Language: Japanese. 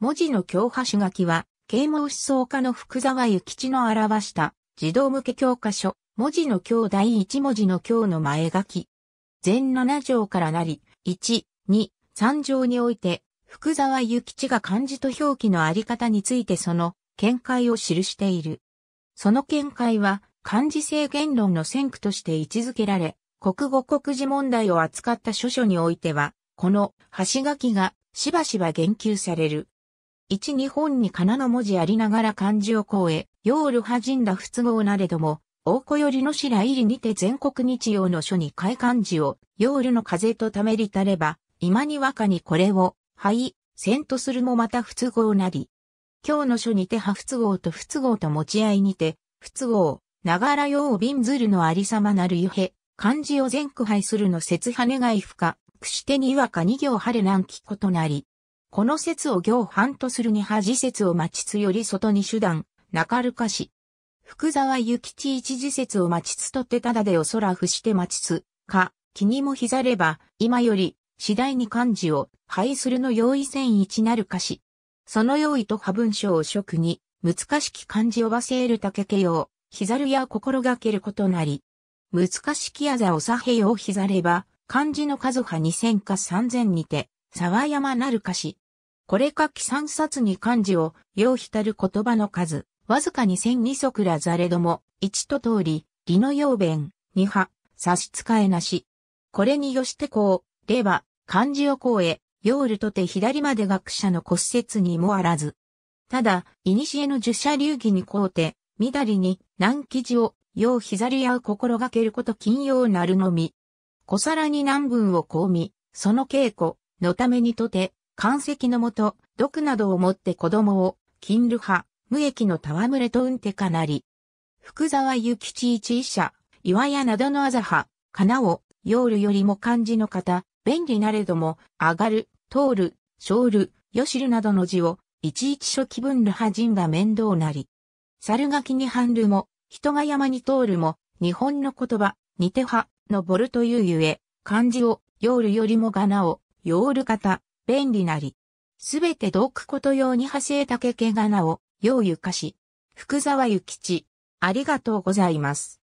文字の教科書書きは、啓蒙思想家の福沢諭吉の表した、児童向け教科書、文字の教第一文字の教の前書き。全7条からなり、1、2、3条において、福沢諭吉が漢字と表記のあり方についてその見解を記している。その見解は、漢字制限論の先駆として位置づけられ、国語国字問題を扱った諸書においては、この、橋書きがしばしば言及される。一日本に仮名の文字ありながら漢字を超え、夜るはじんだ不都合なれども、大子よりの白入りにて全国日曜の書に開漢字を、夜るの風とためりたれば、今にわかにこれを、はい、せんとするもまた不都合なり。今日の書にて破都合と不都合と持ち合いにて、不都合、ながら用を瓶ずるのありさまなるゆへ、漢字を全区配するの節は願い不可、くしてにわか二行晴れ難きことなり。この説を行犯とするに恥説を待ちつより外に手段、中るかし。福沢諭吉一時説を待ちつとってただでおそらふして待ちつ、か、気にもひざれば、今より、次第に漢字を、廃するの用意ん一なるかし。その用意と派文書を職に、難しき漢字を忘せえるたけけよう、ひざるや心がけることなり。難しきやざおさへようひざれば、漢字の数派二千か三千にて、沢山なるかし。これ書き三冊に漢字を、よう浸る言葉の数、わずかに千二足らざれども、一と通り、義の要弁、二派、差し支えなし。これによしてこう、れは、漢字をこうへ、よるとて左まで学者の骨折にもあらず。ただ、古の受者流儀にこうて、みだりに、南記事を、よう膝り合う心がけること金曜なるのみ。小皿に何文をこうみ、その稽古、のためにとて、関石のもと、毒などをもって子供を、金流派、無益の戯れとうんてかなり。福沢諭吉一医者、岩屋などのあざ派、かなを、夜るよりも漢字の方、便利なれども、上がる、通る、生る、よしるなどの字を、いちいち初期分流派人が面倒なり。猿垣に半流も、人が山に通るも、日本の言葉、似ては、のぼるというゆえ、漢字を、夜るよりもがなを、ヨール型、便利なり。すべて毒こと用に生た竹けがなを、ようゆかし。福沢諭吉。ありがとうございます。